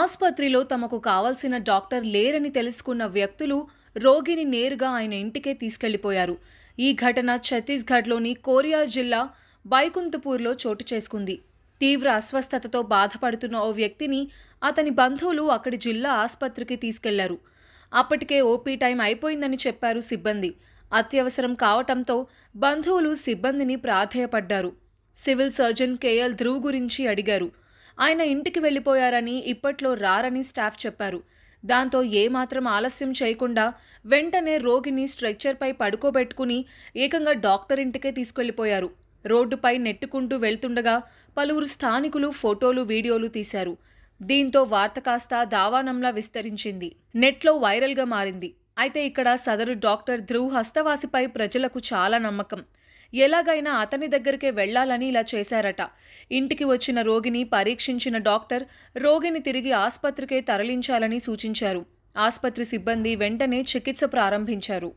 ఆసుపత్రిలో తమకు కావలసిన డాక్టర్ లేరని తెలుసుకున్న వ్యక్తులు రోగిని నేరుగా ఆయన ఇంటికే తీసుకెళ్లిపోయారు ఈ ఘటన ఛత్తీస్గఢ్లోని కోరియా జిల్లా బైకుంతపూర్లో చోటు చేసుకుంది తీవ్ర అస్వస్థతతో బాధపడుతున్న ఓ వ్యక్తిని అతని బంధువులు అక్కడి జిల్లా ఆసుపత్రికి తీసుకెళ్లారు అప్పటికే ఓపీ టైం అయిపోయిందని చెప్పారు సిబ్బంది అత్యవసరం కావటంతో బంధువులు సిబ్బందిని ప్రాధేయపడ్డారు సివిల్ సర్జన్ కేఎల్ ధ్రువ్ గురించి అడిగారు ఆయన ఇంటికి వెళ్ళిపోయారని ఇప్పట్లో రారని స్టాఫ్ చెప్పారు దాంతో ఏమాత్రం ఆలస్యం చేయకుండా వెంటనే రోగిని స్ట్రెక్చర్పై పడుకోబెట్టుకుని ఏకంగా డాక్టర్ ఇంటికే తీసుకెళ్లిపోయారు రోడ్డుపై నెట్టుకుంటూ వెళ్తుండగా పలువురు స్థానికులు ఫోటోలు వీడియోలు తీశారు దీంతో వార్త కాస్త దావానంలా విస్తరించింది నెట్లో వైరల్గా మారింది అయితే ఇక్కడ సదరు డాక్టర్ ధ్రువ్ హస్తవాసిపై ప్రజలకు చాలా నమ్మకం ఎలాగైనా అతని దగ్గరికే వెళ్లాలని ఇలా చేశారట ఇంటికి వచ్చిన రోగిని పరీక్షించిన డాక్టర్ రోగిని తిరిగి ఆసుపత్రికే తరలించాలని సూచించారు ఆసుపత్రి సిబ్బంది వెంటనే చికిత్స ప్రారంభించారు